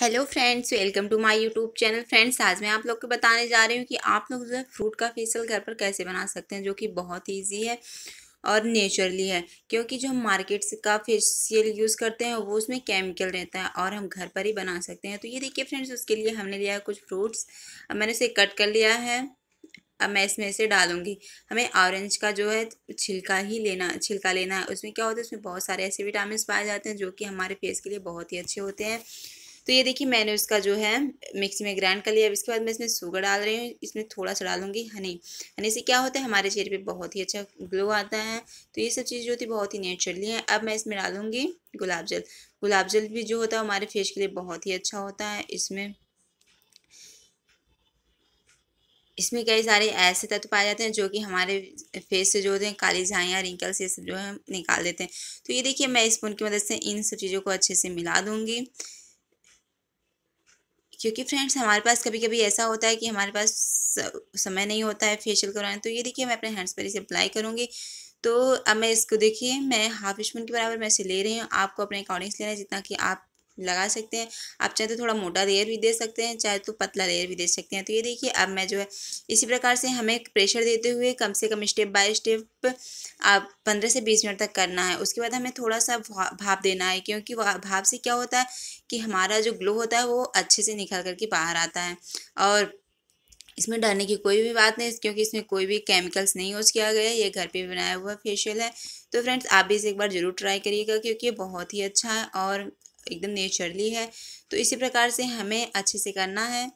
hello friends welcome to my YouTube channel friends आज मैं आप लोग को बताने जा रही हूँ कि आप लोग जो है फ्रूट का फेसियल घर पर कैसे बना सकते हैं जो कि बहुत इजी है और नेचुरली है क्योंकि जो हम मार्केट का फेसियल यूज़ करते हैं वो उसमें केमिकल रहता है और हम घर पर ही बना सकते हैं तो ये देखिए फ्रेंड्स उसके लिए हमने लिया है कुछ फ्रूट्स अब मैंने उसे कट कर लिया है अब मैं इसमें से डालूंगी हमें ऑरेंज का जो है छिलका ही लेना छिलका लेना है उसमें क्या होता है उसमें बहुत सारे ऐसे विटामिन पाए जाते हैं जो कि हमारे फेस के लिए बहुत ही अच्छे होते हैं तो ये देखिए मैंने उसका जो है मिक्सी में ग्राइंड कर लिया अब इसके बाद मैं इसमें शुगर डाल रही हूँ इसमें थोड़ा सा डालूंगी हनी हनी से क्या होता है हमारे चेहरे पे बहुत ही अच्छा ग्लो आता है तो ये सब चीज़ जो होती है बहुत ही नेचुरली है अब मैं इसमें डालूंगी गुलाब जल गुलाब जल भी जो होता है हमारे फेस के लिए बहुत ही अच्छा होता है इसमें इसमें कई सारे ऐसे तत्व पाए जाते हैं जो कि हमारे फेस से जो होते हैं काली झाइयाँ रिंकल्स ये सब जो है निकाल देते हैं तो ये देखिए मैं स्पून की मदद से इन सब चीज़ों को अच्छे से मिला दूंगी क्योंकि फ्रेंड्स हमारे पास कभी कभी ऐसा होता है कि हमारे पास समय नहीं होता है फेशियल कराने तो ये देखिए मैं अपने हैंड्स पर इसे अप्लाई करूँगी तो अब मैं इसको देखिए मैं हाफ स्पून के बराबर मैं इसे ले रही हूँ आपको अपने अकॉर्डिंग्स लेना है जितना कि आप लगा सकते हैं आप चाहे तो थोड़ा मोटा लेयर भी दे सकते हैं चाहे तो पतला लेयर भी दे सकते हैं तो ये देखिए अब मैं जो है इसी प्रकार से हमें प्रेशर देते हुए कम से कम स्टेप बाय स्टेप आप पंद्रह से बीस मिनट तक करना है उसके बाद हमें थोड़ा सा भाप देना है क्योंकि भाप से क्या होता है कि हमारा जो ग्लो होता है वो अच्छे से निकल करके बाहर आता है और इसमें डरने की कोई भी बात नहीं क्योंकि इसमें कोई भी केमिकल्स नहीं यूज़ किया गया है ये घर पे बनाया हुआ फेशियल है तो फ्रेंड्स आप भी इसे एक बार ज़रूर ट्राई करिएगा क्योंकि ये बहुत ही अच्छा है और एकदम नेचुरली है तो इसी प्रकार से हमें अच्छे से करना है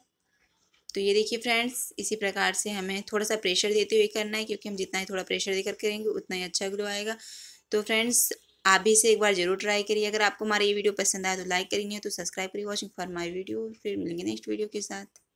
तो ये देखिए फ्रेंड्स इसी प्रकार से हमें थोड़ा सा प्रेशर देते हुए करना है क्योंकि हम जितना ही थोड़ा प्रेशर देकर करेंगे उतना ही अच्छा ग्लो आएगा तो फ्रेंड्स आप भी इसे एक बार जरूर ट्राई करिए अगर आपको हमारा ये वीडियो पसंद आया तो लाइक करेंगे तो सब्सक्राइब करिए वॉचिंग फॉर माई वीडियो फिर मिलेंगे नेक्स्ट वीडियो के साथ